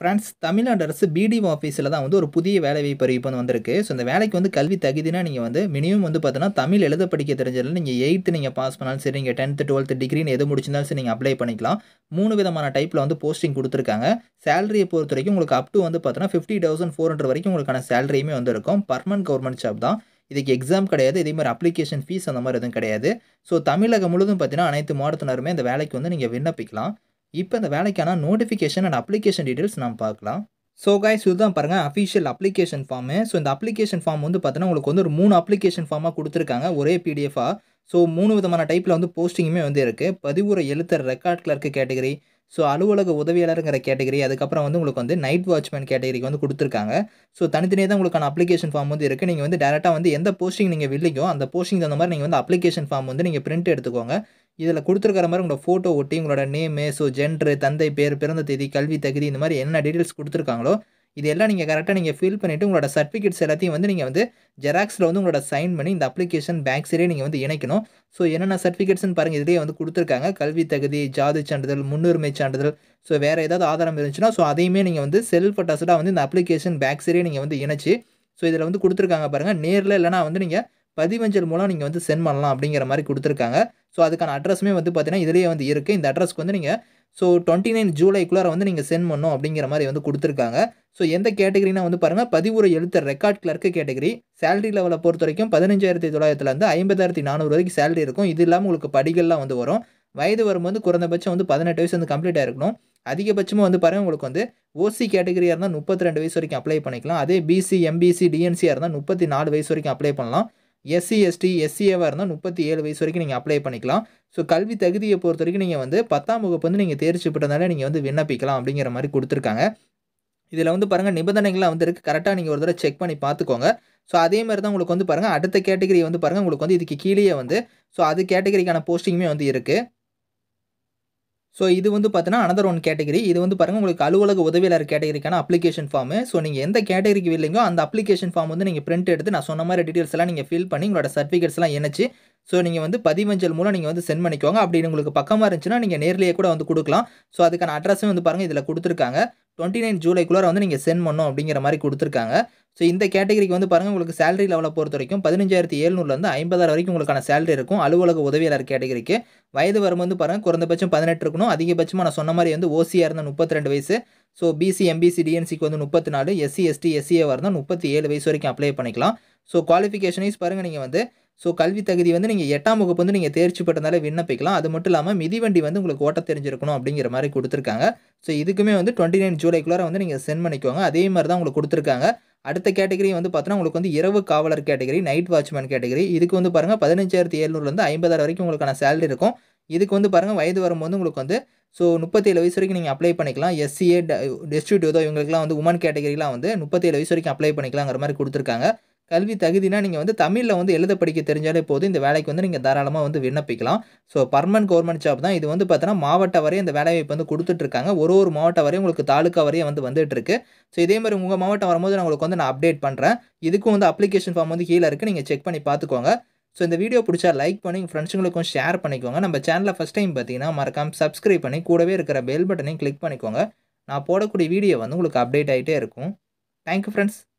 friends Tamil Nadu அரசு BDO ஆஃபீஸில் தான் வந்து ஒரு புதிய வேலைவாய்ப்பு அறிவிப்பு வந்து வந்திருக்கு ஸோ இந்த வேலைக்கு வந்து கல்வி தகுதினா நீங்கள் வந்து மினிமம் வந்து பார்த்தீங்கன்னா தமிழ் எழுத படிக்க தெரிஞ்சதில் நீங்கள் எயித்து நீங்கள் பாஸ் பண்ணாலும் சரி நீங்கள் டென்த்து டுவெல்த்து டிகிரின்னு எது முடிச்சிருந்தாலும் சரி நீங்கள் அப்ளை பண்ணிக்கலாம் மூணு விதமான டைப்பில் வந்து போஸ்டிங் கொடுத்துருக்காங்க சேலரியை பொறுத்த வரைக்கும் உங்களுக்கு அப் டு வந்து பார்த்தீங்கன்னா ஃபிஃப்டி தௌசண்ட் ஃபோர் ஹண்ட்ரட் வரைக்கும் உங்களுக்கான சேலரியுமே வந்து இருக்கும் பர்மனன்ட் கவர்மெண்ட் ஜாப் தான் இதுக்கு எக்ஸாம் கிடையாது இதே மாதிரி அப்ளிகேஷன் ஃபீஸ் அந்த மாதிரி எதுவும் கிடையாது ஸோ தமிழகம் முழுதும் பார்த்தீங்கன்னா அனைத்து மாவட்டத்தினருமே இந்த வேலைக்கு வந்து நீங்கள் விண்ணப்பிக்கலாம் இப்போ இந்த வேலைக்கான நோட்டிஃபிகேஷன் அண்ட் அப்ளிகேஷன் டீட்டெயில்ஸ் நம்ம பார்க்கலாம் ஸோ காய்ஸ் இதுதான் பாருங்கள் அஃபிஷியல் அப்ளிகேஷன் ஃபார்மு ஸோ இந்த அப்ளிகேஷன் ஃபார்ம் வந்து பார்த்தீங்கன்னா உங்களுக்கு வந்து ஒரு மூணு அப்ளிகேஷன் ஃபார்மாக கொடுத்துருக்காங்க ஒரே பிடிஎஃபாக ஸோ மூணு விதமான டைப்பில் வந்து போஸ்டிங்குமே வந்து இருக்குது பதிவுரை எழுத்தர் ரெக்கார்ட் கிளர்க்கு கேட்டகரி ஸோ அலுவலக உதவியாளருங்கிற கேட்டகரி அதுக்கப்புறம் வந்து உங்களுக்கு வந்து நைட் வாட்ச்மேன் கேட்டகரிக்கு வந்து கொடுத்துருக்காங்க ஸோ தனித்தனியாக தான் உங்களுக்கான அப்ளிகேஷன் ஃபார்ம் வந்து இருக்குது நீங்கள் வந்து டேரெக்டாக வந்து எந்த போஸ்டிங் நீங்கள் வில்லிங்கோ அந்த போஸ்டிங் தகுந்த மாதிரி நீங்கள் வந்து அப்ளிகேஷன் ஃபார்ம் வந்து நீங்கள் பிரிண்ட் எடுத்துக்கோங்க இதில் கொடுத்துருக்கிற மாதிரி உங்களோட ஃபோட்டோ ஒட்டி உங்களோட நேமு ஸோ ஜென்ரு தந்தை பேர் பிறந்த தேதி கல்வி தகுதி இந்த மாதிரி என்ன டீட்டெயில்ஸ் கொடுத்துருக்காங்களோ இதெல்லாம் நீங்கள் கரெக்டாக நீங்கள் ஃபில் பண்ணிவிட்டு உங்களோட சர்டிஃபிகேட்ஸ் எல்லாத்தையும் வந்து நீங்கள் வந்து ஜெராக்ஸில் வந்து உங்களோட சைன் பண்ணி இந்த அப்ளிகேஷன் பேக் சைடே நீங்கள் வந்து இணைக்கணும் ஸோ என்னென்ன சர்டிஃபிகேட்ஸ்னு பாருங்கள் இதிலேயே வந்து கொடுத்துருக்காங்க கல்வி தகுதி ஜாதி சான்றிதழ் முன்னுரிமை சான்றிதழ் ஸோ வேறு ஏதாவது ஆதாரம் இருந்துச்சுன்னா ஸோ அதையுமே நீங்கள் வந்து செல்ஃப் அட்டாசடாக வந்து இந்த அப்ளிகேஷன் பேக் சைடே நீங்கள் வந்து இணைச்சி ஸோ இதில் வந்து கொடுத்துருக்காங்க பாருங்கள் நேரில் இல்லைனா வந்து நீங்கள் பதிவஞ்சல் மூலம் நீங்கள் வந்து சென்ட் பண்ணலாம் அப்படிங்கிற மாதிரி கொடுத்துருக்காங்க ஸோ அதுக்கான அட்ரஸுமே வந்து பார்த்தீங்கன்னா இதிலேயே வந்து இருக்குது இந்த அட்ரஸ்க்கு வந்து நீங்கள் ஸோ டுவெண்ட்டி நைன் ஜூலைக்குள்ளார வந்து நீங்கள் சென்ட் பண்ணணும் அப்படிங்கிற மாதிரி வந்து கொடுத்துருக்காங்க ஸோ எந்த கேட்டகரினா வந்து பாருங்கள் பதிவுரை எழுத்த ரெக்கார்ட் கிளர்க்கு கேட்டகரி சேலரி லெவலை பொறுத்த வரைக்கும் பதினஞ்சாயிரத்தி தொள்ளாயிரத்துலேருந்து ஐம்பதாயிரத்தி நானூறு வரைக்கும் சேலரி இருக்கும் இது இல்லாமல் உங்களுக்கு படிகள்லாம் வந்து வரும் வயது வரும்போது குறைந்தபட்சம் வந்து பதினெட்டு வயசு வந்து கம்ப்ளீட் ஆகிருக்கணும் அதிகபட்சமாக வந்து பாருங்கள் உங்களுக்கு வந்து ஓசி கேட்டகரியாக இருந்தால் முப்பத்தி ரெண்டு வயசு வரைக்கும் அப்ளை பண்ணிக்கலாம் அதே பிசி எம்பிசி டிஎன்சியாக இருந்தால் முப்பத்தி நாலு வயசு வரைக்கும் அப்ளை பண்ணலாம் எஸ்சி எஸ்டி எஸ்சிஏவாக இருந்தால் முப்பத்தி ஏழு வயசு வரைக்கும் நீங்கள் அப்ளை பண்ணிக்கலாம் ஸோ கல்வி தகுதியை பொறுத்த வரைக்கும் நீங்கள் வந்து பத்தாம் வகுப்பு வந்து நீங்கள் தேர்ச்சி பெற்றதால நீங்கள் வந்து விண்ணப்பிக்கலாம் அப்படிங்கிற மாதிரி கொடுத்துருக்காங்க இதில் வந்து பாருங்கள் நிபந்தனைகள்லாம் வந்து இருக்குது கரெக்டாக நீங்கள் ஒரு தடவை செக் பண்ணி பார்த்துக்கோங்க ஸோ அதே மாதிரி தான் உங்களுக்கு வந்து பாருங்கள் அடுத்த கேட்டகரி வந்து பாருங்கள் உங்களுக்கு வந்து இதுக்கு கீழே வந்து ஸோ அது கேட்டகரிக்கான போஸ்டிங்குமே வந்து இருக்குது ஸோ இது வந்து பார்த்தீங்கன்னா அனதர் ஒன் கேட்டகரி இது வந்து பாருங்கள் உங்களுக்கு அலுவலக உதவியாளர் கேட்டகரிக்கான அப்ளிகேஷன் ஃபார்மு ஸோ நீங்கள் எந்த கேட்டகரிக்கு இல்லைங்களோ அந்த அப்ளிகேஷன் ஃபார்ம் வந்து நீங்கள் பிரிண்ட் எடுத்து நான் சொன்ன மாதிரி டீட்டெயில்ஸ்லாம் நீங்கள் ஃபில் பண்ணி உங்களோட சர்டிஃபிகேட்ஸ்லாம் இணைச்சு ஸோ நீங்கள் வந்து பதிவஞ்சல் மூலம் நீங்கள் வந்து சென்ட் பண்ணிக்கோங்க அப்படி உங்களுக்கு பக்கமாக இருந்துச்சுன்னா நீங்கள் நேர்லேயே கூட வந்து கொடுக்கலாம் ஸோ அதுக்கான அட்ரஸும் வந்து பாருங்கள் இதில் கொடுத்துருக்காங்க டுவெண்ட்டி நைன் ஜூலைக்குள்ளே வந்து நீங்கள் சென்ட் பண்ணணும் அப்படிங்கிற மாதிரி கொடுத்துருக்காங்க ஸோ இந்த கேட்டகரிக்கு வந்து பாருங்கள் உங்களுக்கு சேலரி லெவலை பொறுத்த வரைக்கும் பதினஞ்சாயிரத்தி ஏழுநூறுலேருந்து ஐம்பதாயிரம் வரைக்கும் உங்களுக்கான சேலரி இருக்கும் அலுவலக உதவியாளர் கேட்டகரிக்கு வயது வரும் வந்து பாருங்கள் குறைந்தபட்சம் பதினெட்டு இருக்கணும் அதிகபட்சமாக நான் சொன்ன மாதிரி வந்து ஓசியாக இருந்தால் முப்பத்தி ரெண்டு வயசு ஸோ பிசி எம்பிசி டிஎன்சிக்கு வந்து முப்பத்தி நாலு எஸ்சி எஸ்டி எஸ்சிஏவாக இருந்தால் முப்பத்தி ஏழு வயசு வரைக்கும் அப்ளை பண்ணிக்கலாம் ஸோ குவாலிஃபிகேஷனைஸ் பாருங்கள் நீங்கள் வந்து ஸோ கல்வி தகுதி வந்து நீங்கள் எட்டாம் வகுப்பு வந்து நீங்கள் தேர்ச்சி பெற்றதால விண்ணப்பிக்கலாம் அது மட்டும் இல்லாமல் மிதிவண்டி வந்து உங்களுக்கு ஓட்ட தெரிஞ்சிருக்கணும் அப்படிங்கிற மாதிரி கொடுத்துருக்காங்க ஸோ இதுக்குமே வந்து டுவெண்ட்டி நைன் ஜூலைக்குள்ளார வந்து நீங்கள் சென்ட் பண்ணிக்கோங்க அதே மாதிரி தான் உங்களுக்கு கொடுத்துருக்காங்க அடுத்த கேட்டகரி வந்து பார்த்தோன்னா உங்களுக்கு வந்து இரவு காவலர் கேட்டகரி நைட் வாட்ச்மேன் கேட்டகரி இதுக்கு வந்து பாருங்கள் பதினஞ்சாயிரத்தி ஏழ்நூறுலேருந்து ஐம்பதாயிரம் வரைக்கும் உங்களுக்கான சேலரி இருக்கும் இதுக்கு வந்து பாருங்கள் வயது வரும்போது உங்களுக்கு வந்து ஸோ முப்பத்தேழு வயசு வரைக்கும் நீங்கள் அப்ளை பண்ணிக்கலாம் எஸ்சிஏ டெஸ்டியூட் ஏதோ இவங்களுக்குலாம் வந்து உமன் கேட்டகரிலாம் வந்து முப்பத்தேழு வயசு வரைக்கும் அப்ளை பண்ணிக்கலாங்கிற மாதிரி கொடுத்துருக்காங்க கல்வி தகுதினா நீங்கள் வந்து தமிழில் வந்து எழுத படிக்க தெரிஞ்சாலே போதும் இந்த வேலைக்கு வந்து நீங்கள் தாராளமாக வந்து விண்ணப்பிக்கலாம் ஸோ பர்மனன்ட் கவர்மெண்ட் ஜாப் தான் இது வந்து பார்த்தோன்னா மாவட்ட வரையும் இந்த வேலைவாய்ப்பு வந்து கொடுத்துட்ருக்காங்க ஒரு ஒரு மாவட்ட வரையும் உங்களுக்கு தாலுக்கா வரையும் வந்து வந்துட்டுருக்கு ஸோ இதே மாதிரி உங்கள் மாவட்டம் வரும்போது நான் உங்களுக்கு வந்து நான் அப்டேட் பண்ணுறேன் இதுக்கும் வந்து அப்ளிகேஷன் ஃபார்ம் வந்து கீழே இருக்குது நீங்கள் செக் பண்ணி பார்த்துக்கோங்க ஸோ இந்த வீடியோ பிடிச்சா லைக் பண்ணி ஃப்ரெண்ட்ஸுங்களுக்கும் ஷேர் பண்ணிக்கோங்க நம்ம சேனலில் ஃபஸ்ட் டைம் பார்த்தீங்கன்னா மறக்காமல் சப்ஸ்கிரைப் பண்ணி கூடவே இருக்கிற பெல் பட்டனையும் கிளிக் பண்ணிக்கோங்க நான் போடக்கூடிய வீடியோ வந்து உங்களுக்கு அப்டேட் ஆகிட்டே இருக்கும் தேங்க்யூ ஃப்ரெண்ட்ஸ்